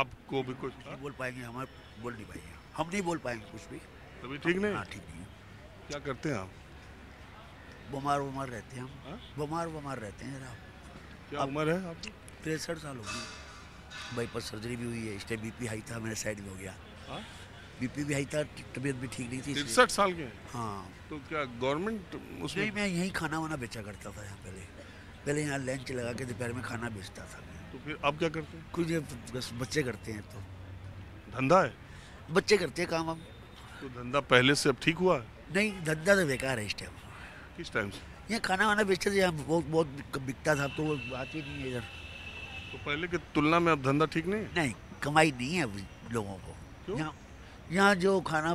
आपको भी कुछ नहीं बोल पाएंगे हमारे बोल नहीं पाएंगे हम नहीं बोल पाएंगे कुछ भी तभी ठीक नहीं हाँ ठीक नहीं क्या करते हैं आप बीमार वमार रहते हैं हम हाँ? बीमार वमार रहते हैं आप क्या उम्र है आप तिरसठ साल हो गई पर सर्जरी भी हुई है इस टाइम बी हाई था मेरे साइड में हो गया हाँ? बीपी भी हाई था तबीयत भी ठीक नहीं थी तिरसठ साल के हाँ तो क्या गवर्नमेंट उसमें मैं यहीं खाना वाना बेचा करता था यहाँ पहले पहले यहाँ लंच लगा के दोपहर में खाना बेचता था मैं तो फिर अब क्या करते हैं कुछ नहीं बस बच्चे करते हैं तो धंधा है बच्चे करते हैं काम अब तो धंधा पहले से अब ठीक हुआ है नहीं धंधा तो बेकार है इस टाइम किस टाइम से यहाँ खाना वाना बेचते थे यहाँ बहुत बहुत बिकता था तो वो बात ही नहीं है इधर तो पहले की तुलना में अब धंधा ठीक नहीं है नहीं कमाई नहीं है अभी लोगों को यहाँ यहाँ जो खाना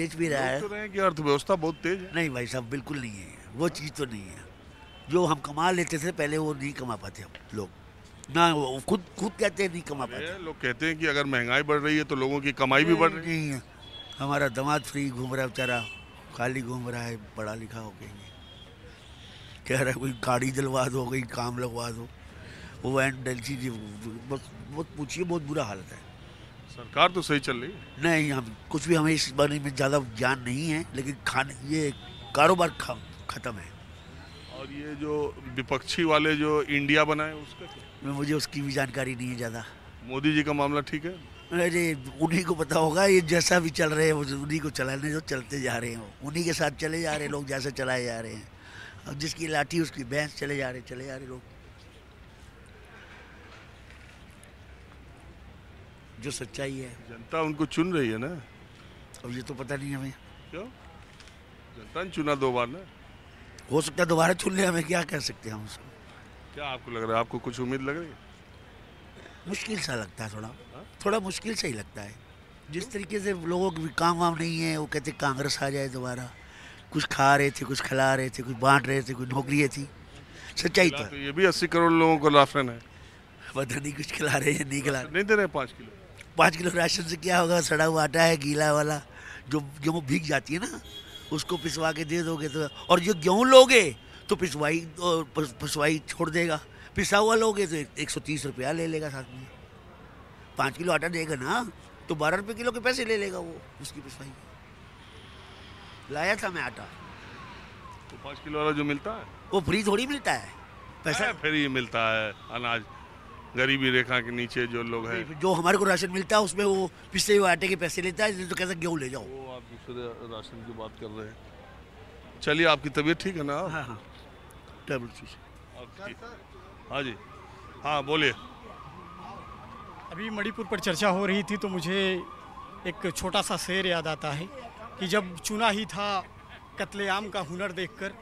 बेच भी रहा है तो कि अर्थव्यवस्था बहुत तेज है नहीं भाई साहब बिल्कुल नहीं है वो चीज़ तो नहीं है जो हम कमा लेते थे पहले वो नहीं कमा पाते हम लोग ना वो खुद खुद कहते हैं नहीं कमा पाते लोग कहते हैं कि अगर महंगाई बढ़ रही है तो लोगों की कमाई भी बढ़ रही है हमारा दमाद फ्री घूम रहा है बेचारा खाली घूम रहा है पढ़ा लिखा हो गई है कह रहा है कोई गाड़ी दिलवा दो कोई काम लगवा दो वो एंड जी बस बहुत पूछिए बहुत बुरा हालत है सरकार तो सही चल रही है नहीं हम कुछ भी हमें इस बारे में ज़्यादा ज्ञान नहीं है लेकिन खाने ये कारोबार खत्म है और ये जो विपक्षी वाले जो इंडिया बनाए उसका क्या मुझे उसकी भी जानकारी नहीं है ज़्यादा मोदी जी का मामला ठीक है अरे उन्हीं को पता होगा ये जैसा भी चल रहे हैं उन्हीं को चलाने जो चलते जा रहे हैं उन्हीं के साथ चले जा रहे लोग जैसे चलाए जा रहे हैं अब जिसकी लाठी उसकी भैंस चले जा रहे चले जा रहे लोग जो सच्चाई है जनता उनको चुन रही है ना अब ये तो पता नहीं हमें क्यों जनता ने चुना दो बार ना हो सकता है दोबारा चुन ले हमें क्या कह सकते हैं हम उसको क्या आपको लग रहा है आपको कुछ उम्मीद लग रही है मुश्किल सा लगता है थोड़ा हा? थोड़ा मुश्किल सा ही लगता है जिस तरीके से लोगों के काम वाम नहीं है वो कहते कांग्रेस आ जाए दोबारा कुछ खा रहे थे कुछ खिला रहे थे कुछ बांट रहे थे कुछ नौकरियाँ थी सच्चाई तो, तो, ये भी अस्सी करोड़ लोगों को राशन है पता नहीं कुछ खिला रहे हैं नहीं खिला रहे नहीं दे रहे पाँच किलो पाँच किलो राशन से क्या होगा सड़ा हुआ आटा है गीला वाला जो जो वो भीग जाती है ना उसको पिसवा के दे दोगे तो और जो गेहूँ लोगे तो पिसवाई तो पिसवाई छोड़ देगा पिसा हुआ लोगे तो एक सौ तीस रुपया ले लेगा साथ में पाँच किलो आटा देगा ना तो बारह रुपये किलो के पैसे ले लेगा वो उसकी पिसवाई लाया था मैं आटा तो पाँच किलो वाला जो मिलता है वो फ्री थोड़ी मिलता है पैसा फ्री मिलता है अनाज गरीबी रेखा के नीचे जो लोग हैं जो हमारे को राशन मिलता है उसमें वो पिछले हुए आटे के पैसे लेता है तो कैसे गेहूँ ले जाओ वो आप दूसरे राशन की बात कर रहे हैं चलिए आपकी तबीयत ठीक है ना हाँ हाँ टैबलेट हाँ जी हाँ बोलिए अभी मणिपुर पर चर्चा हो रही थी तो मुझे एक छोटा सा शेर याद आता है कि जब चुना ही था कत्लेआम का हुनर देखकर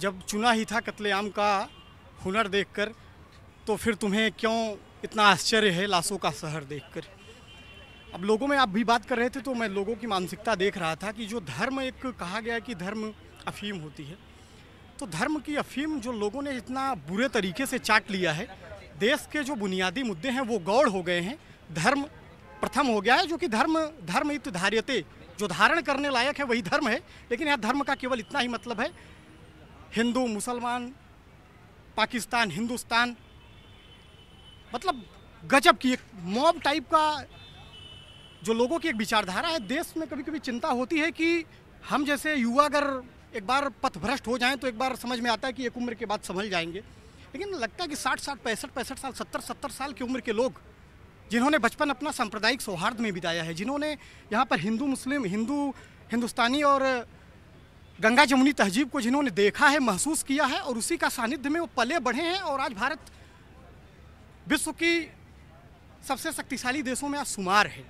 जब चुना ही था कत्लेआम का हुनर देखकर तो फिर तुम्हें क्यों इतना आश्चर्य है लाशों का शहर देखकर अब लोगों में आप भी बात कर रहे थे तो मैं लोगों की मानसिकता देख रहा था कि जो धर्म एक कहा गया कि धर्म अफीम होती है तो धर्म की अफीम जो लोगों ने इतना बुरे तरीके से चाट लिया है देश के जो बुनियादी मुद्दे हैं वो गौड़ हो गए हैं धर्म प्रथम हो गया है जो कि धर्म धर्म इत धार्यते जो धारण करने लायक है वही धर्म है लेकिन यहाँ धर्म का केवल इतना ही मतलब है हिंदू मुसलमान पाकिस्तान हिंदुस्तान मतलब गजब की एक मॉब टाइप का जो लोगों की एक विचारधारा है देश में कभी कभी चिंता होती है कि हम जैसे युवा अगर एक बार पथभ्रष्ट हो जाएं तो एक बार समझ में आता है कि एक उम्र के बाद संभल जाएंगे लेकिन लगता है कि साठ साठ पैंसठ पैंसठ साल सत्तर सत्तर साल की उम्र के लोग जिन्होंने बचपन अपना सांप्रदायिक सौहार्द में बिताया है जिन्होंने यहाँ पर हिंदू मुस्लिम हिंदू हिंदुस्तानी और गंगा जमुनी तहजीब को जिन्होंने देखा है महसूस किया है और उसी का सानिध्य में वो पले बढ़े हैं और आज भारत विश्व की सबसे शक्तिशाली देशों में आज शुमार है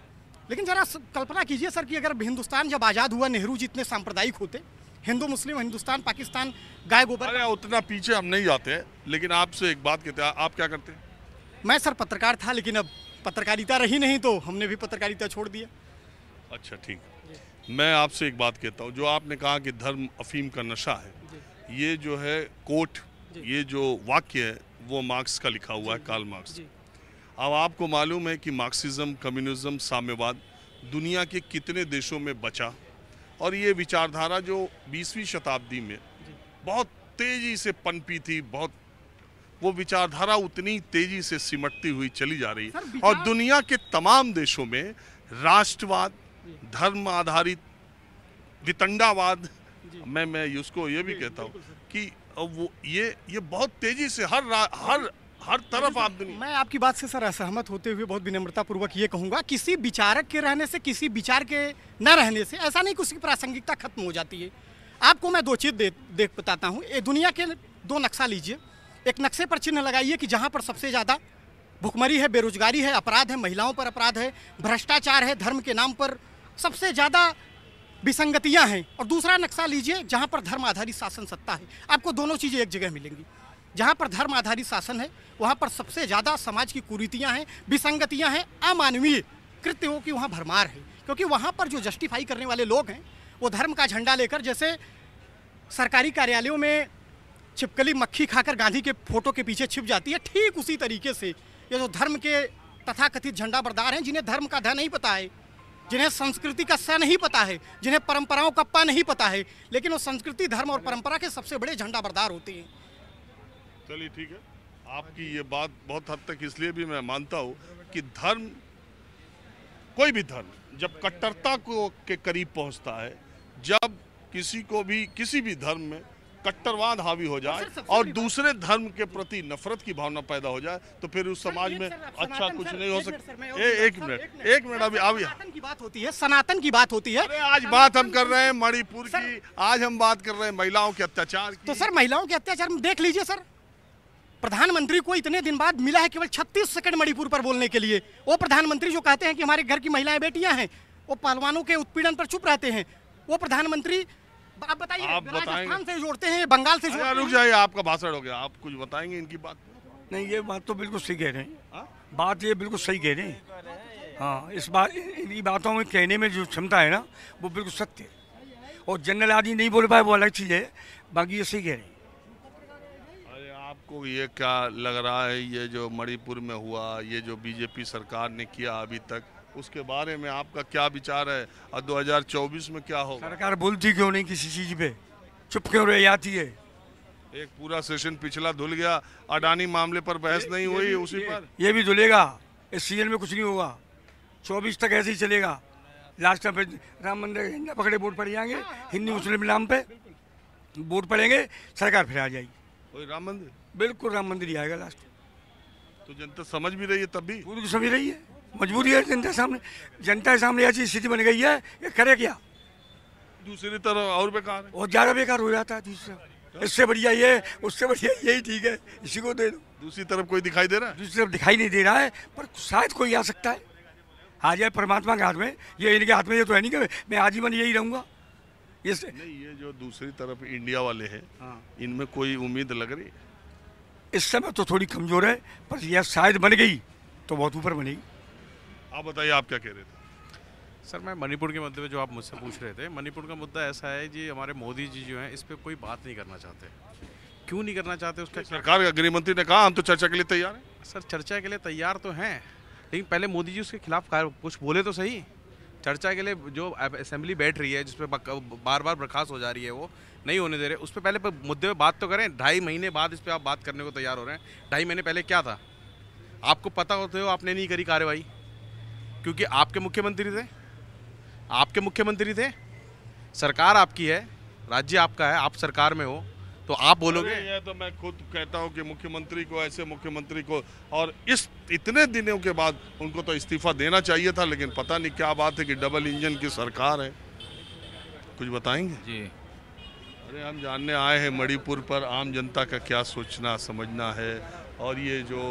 लेकिन ज़रा कल्पना कीजिए सर कि अगर हिंदुस्तान जब आज़ाद हुआ नेहरू जी इतने सांप्रदायिक होते हिंदू मुस्लिम हिंदुस्तान पाकिस्तान गाय गोबर अरे उतना पीछे हम नहीं आते हैं लेकिन आपसे एक बात कहते हैं आप क्या करते हैं मैं सर पत्रकार था लेकिन अब पत्रकारिता रही नहीं तो हमने भी पत्रकारिता छोड़ दिया अच्छा ठीक मैं आपसे एक बात कहता हूँ जो आपने कहा कि धर्म अफीम का नशा है ये जो है कोट ये जो वाक्य है वो मार्क्स का लिखा हुआ है काल मार्क्स अब आपको मालूम है कि मार्क्सिज्म कम्युनिज्म साम्यवाद दुनिया के कितने देशों में बचा और ये विचारधारा जो 20वीं शताब्दी में बहुत तेज़ी से पनपी थी बहुत वो विचारधारा उतनी तेज़ी से सिमटती हुई चली जा रही है और दुनिया के तमाम देशों में राष्ट्रवाद धर्म आधारित वितंडावाद मैं मैं उसको ये भी कहता हूँ कि वो ये ये बहुत तेजी से हर हर हर तरफ आप दुनिया मैं आपकी बात से सर असहमत होते हुए बहुत विनम्रता पूर्वक ये कहूँगा किसी विचारक के रहने से किसी विचार के न रहने से ऐसा नहीं कि उसकी प्रासंगिकता खत्म हो जाती है आपको मैं दो चीज़ दे, देख बताता हूँ ये दुनिया के दो नक्शा लीजिए एक नक्शे पर चिन्ह लगाइए कि जहाँ पर सबसे ज़्यादा भुखमरी है बेरोजगारी है अपराध है महिलाओं पर अपराध है भ्रष्टाचार है धर्म के नाम पर सबसे ज़्यादा विसंगतियां हैं और दूसरा नक्शा लीजिए जहां पर धर्म आधारित शासन सत्ता है आपको दोनों चीज़ें एक जगह मिलेंगी जहां पर धर्म आधारित शासन है वहां पर सबसे ज़्यादा समाज की कुरीतियां हैं विसंगतियां हैं अमानवीय कृत्यों की वहाँ भरमार है क्योंकि वहाँ पर जो जस्टिफाई करने वाले लोग हैं वो धर्म का झंडा लेकर जैसे सरकारी कार्यालयों में छिपकली मक्खी खाकर गांधी के फोटो के पीछे छिप जाती है ठीक उसी तरीके से ये जो धर्म के तथाकथित झंडा बरदार हैं जिन्हें धर्म का धन नहीं पता है जिन्हें संस्कृति का स नहीं पता है जिन्हें परंपराओं का प नहीं पता है लेकिन वो संस्कृति धर्म और परंपरा के सबसे बड़े झंडा बरदार होते हैं चलिए ठीक है आपकी ये बात बहुत हद तक इसलिए भी मैं मानता हूँ कि धर्म कोई भी धर्म जब कट्टरता को के करीब पहुँचता है जब किसी को भी किसी भी धर्म में कट्टरवाद हावी हो जाए और दूसरे धर्म के प्रति नफरत की भावना पैदा हो जाए तो फिर उस समाज में अच्छा कुछ नहीं हो सकता एक मिनट एक मिनट अभी अभी बात होती है सनातन की बात होती है आज बात हम कर रहे हैं मणिपुर की आज हम बात कर रहे हैं महिलाओं के अत्याचार तो सर महिलाओं के अत्याचार में देख लीजिए सर प्रधानमंत्री को इतने दिन बाद मिला है केवल 36 सेकंड मणिपुर पर बोलने के लिए वो प्रधानमंत्री जो कहते हैं कि हमारे घर की महिलाएं बेटियां हैं वो पहलवानों के उत्पीड़न पर चुप रहते हैं वो प्रधानमंत्री आप बताइए आप राजस्थान से जोड़ते हैं बंगाल से जोड़ते हैं रुक जाइए आपका भाषण हो गया आप कुछ बताएंगे इनकी बात नहीं ये बात तो बिल्कुल सही कह रहे हैं हाँ? बात ये बिल्कुल सही कह रहे हैं हाँ इस बात इन्हीं बातों में कहने में जो क्षमता है ना वो बिल्कुल सत्य है और जनरल आदमी नहीं बोल पाए वो अलग चीज़ है बाकी ये सही कह रहे हैं अरे आपको ये क्या लग रहा है ये जो मणिपुर में हुआ ये जो बीजेपी सरकार ने किया अभी तक उसके बारे में आपका क्या विचार है और 2024 में क्या होगा सरकार बोलती क्यों नहीं किसी चीज़ पे चुप क्यों रह जाती है एक पूरा सेशन पिछला धुल गया अडानी मामले पर बहस नहीं हुई उसी ये, पर ये भी धुलेगा इस सीजन में कुछ नहीं होगा चौबीस तक ऐसे ही चलेगा लास्ट में राम मंदिर पकड़े बोर्ड पड़ जाएंगे हिंदी मुस्लिम नाम पे बोर्ड पड़ेंगे सरकार फिर आ जाएगी राम मंदिर बिल्कुल राम मंदिर ही आएगा लास्ट तो जनता समझ भी रही है तब भी समझ रही है मजबूरी है जनता सामने जनता के सामने ऐसी स्थिति बन गई है ये करे क्या दूसरी तरफ और बेकार और ज़्यादा बेकार हो जाता है दूसरा इससे बढ़िया ये उससे बढ़िया यही ठीक है इसी को दे दो दूसरी तरफ कोई दिखाई दे रहा है दूसरी तरफ दिखाई नहीं दे रहा है पर शायद कोई आ सकता है आ जाए परमात्मा के हाथ में ये इनके हाथ में ये तो है नहीं कि मैं आजीवन यही रहूंगा इससे नहीं ये जो दूसरी तरफ इंडिया वाले हैं हाँ। इनमें कोई उम्मीद लग रही इस समय तो थोड़ी कमज़ोर है पर यह शायद बन गई तो बहुत ऊपर बनेगी आप बताइए आप क्या कह रहे थे सर मैं मणिपुर के मुद्दे पे जो आप मुझसे पूछ रहे थे मणिपुर का मुद्दा ऐसा है जी हमारे मोदी जी जो हैं इस पर कोई बात नहीं करना चाहते क्यों नहीं करना चाहते उसका सरकार गृह मंत्री ने कहा हम तो चर्चा के लिए तैयार हैं सर चर्चा के लिए तैयार तो हैं लेकिन पहले मोदी जी उसके खिलाफ कुछ बोले तो सही चर्चा के लिए जो असेंबली बैठ रही है जिसपे बार बार बर्खास्त हो जा रही है वो नहीं होने दे रहे उस पर पहले पर मुद्दे पे बात तो करें ढाई महीने बाद इस पर आप बात करने को तैयार हो रहे हैं ढाई महीने पहले क्या था आपको पता होते हो आपने नहीं करी कार्रवाई क्योंकि आपके मुख्यमंत्री थे आपके मुख्यमंत्री थे सरकार आपकी है राज्य आपका है आप सरकार में हो तो आप बोलोगे ये तो मैं खुद कहता हूँ कि मुख्यमंत्री को ऐसे मुख्यमंत्री को और इस इतने दिनों के बाद उनको तो इस्तीफा देना चाहिए था लेकिन पता नहीं क्या बात है कि डबल इंजन की सरकार है कुछ बताएंगे जी अरे हम जानने आए हैं मणिपुर पर आम जनता का क्या सोचना समझना है और ये जो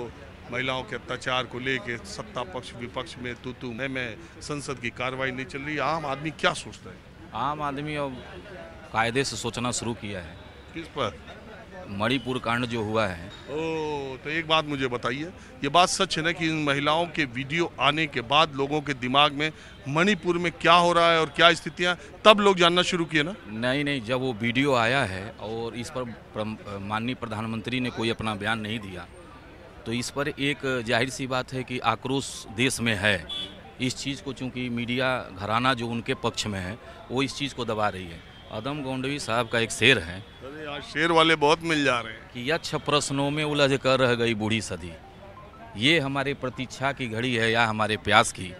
महिलाओं के अत्याचार को लेके सत्ता पक्ष विपक्ष में तू तू मैं मैं संसद की कार्रवाई नहीं चल रही आम आदमी क्या सोचता है आम आदमी अब कायदे से सोचना शुरू किया है किस पर मणिपुर कांड जो हुआ है ओ तो एक बात मुझे बताइए ये बात सच है ना कि इन महिलाओं के वीडियो आने के बाद लोगों के दिमाग में मणिपुर में क्या हो रहा है और क्या स्थितियाँ तब लोग जानना शुरू किए ना नहीं नहीं जब वो वीडियो आया है और इस पर माननीय प्रधानमंत्री ने कोई अपना बयान नहीं दिया तो इस पर एक जाहिर सी बात है कि आक्रोश देश में है इस चीज़ को चूंकि मीडिया घराना जो उनके पक्ष में है वो इस चीज़ को दबा रही है अदम गोंडवी साहब का एक शेर है शेर वाले बहुत मिल जा रहे हैं कि यक्ष प्रश्नों में उलझ कर रह गई बूढ़ी सदी ये हमारे प्रतीक्षा की घड़ी है या हमारे प्यास की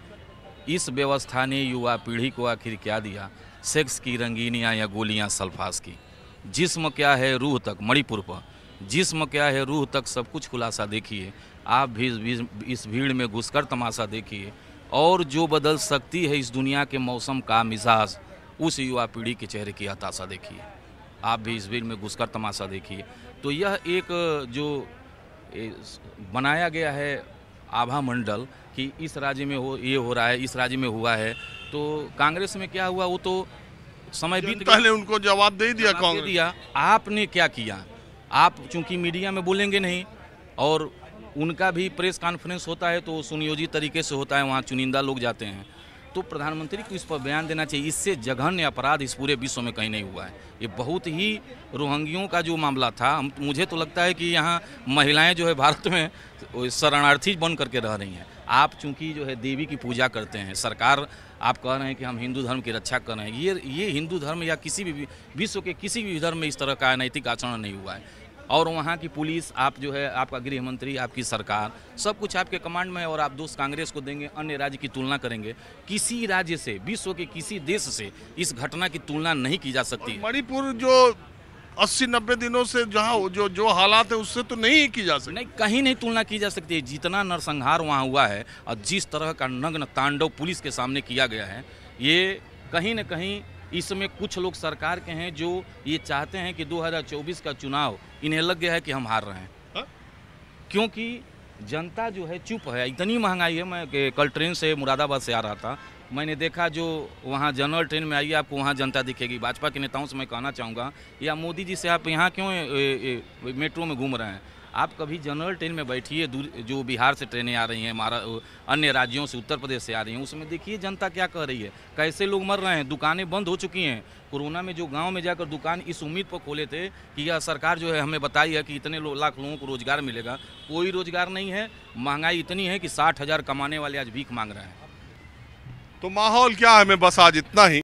इस व्यवस्था ने युवा पीढ़ी को आखिर क्या दिया सेक्स की रंगीनियाँ या गोलियाँ सल्फास की जिस्म क्या है रूह तक मणिपुर पर जिसम क्या है रूह तक सब कुछ खुलासा देखिए आप भी इस भीड़ में घुसकर तमाशा देखिए और जो बदल सकती है इस दुनिया के मौसम का मिजाज उस युवा पीढ़ी के चेहरे की हताशा देखिए आप भी इस भीड़ में घुसकर तमाशा देखिए तो यह एक जो बनाया गया है आभा मंडल कि इस राज्य में हो ये हो रहा है इस राज्य में हुआ है तो कांग्रेस में क्या हुआ वो तो समय बीत पहले उनको जवाब दे दिया कांग्रेस दिया आपने क्या किया आप चूंकि मीडिया में बोलेंगे नहीं और उनका भी प्रेस कॉन्फ्रेंस होता है तो सुनियोजित तरीके से होता है वहाँ चुनिंदा लोग जाते हैं तो प्रधानमंत्री को इस पर बयान देना चाहिए इससे जघन्य अपराध इस पूरे विश्व में कहीं नहीं हुआ है ये बहुत ही रोहंगियों का जो मामला था मुझे तो लगता है कि यहाँ महिलाएं जो है भारत में शरणार्थी बन करके रह रही हैं आप चूंकि जो है देवी की पूजा करते हैं सरकार आप कह रहे हैं कि हम हिंदू धर्म की रक्षा कर रहे हैं ये ये हिंदू धर्म या किसी भी विश्व के किसी भी धर्म में इस तरह का अनैतिक आचरण नहीं हुआ है और वहाँ की पुलिस आप जो है आपका गृह मंत्री आपकी सरकार सब कुछ आपके कमांड में है और आप दोष कांग्रेस को देंगे अन्य राज्य की तुलना करेंगे किसी राज्य से विश्व के किसी देश से इस घटना की तुलना नहीं की जा सकती मणिपुर जो अस्सी नब्बे दिनों से जहाँ जो जो हालात है उससे तो नहीं की जा सकती नहीं कहीं नहीं तुलना की जा सकती है जितना नरसंहार वहाँ हुआ है और जिस तरह का नग्न तांडव पुलिस के सामने किया गया है ये कहीं न कहीं इसमें कुछ लोग सरकार के हैं जो ये चाहते हैं कि 2024 का चुनाव इन्हें लग गया है कि हम हार रहे हैं हाँ? क्योंकि जनता जो है चुप है इतनी महंगाई है मैं कल ट्रेन से मुरादाबाद से आ रहा था मैंने देखा जो वहाँ जनरल ट्रेन में आई आपको वहाँ जनता दिखेगी भाजपा के नेताओं से मैं कहना चाहूँगा या मोदी जी से आप यहाँ क्यों मेट्रो में घूम रहे हैं आप कभी जनरल ट्रेन में बैठिए जो बिहार से ट्रेनें आ रही हैं हमारा अन्य राज्यों से उत्तर प्रदेश से आ रही हैं उसमें देखिए जनता क्या कह रही है कैसे लोग मर रहे हैं दुकानें बंद हो चुकी हैं कोरोना में जो गांव में जाकर दुकान इस उम्मीद पर खोले थे कि यह सरकार जो है हमें बताई है कि इतने लो, लाख लोगों को रोज़गार मिलेगा कोई रोज़गार नहीं है महंगाई इतनी है कि साठ हज़ार कमाने वाले आज भीख मांग रहे हैं तो माहौल क्या है मैं बस आज इतना ही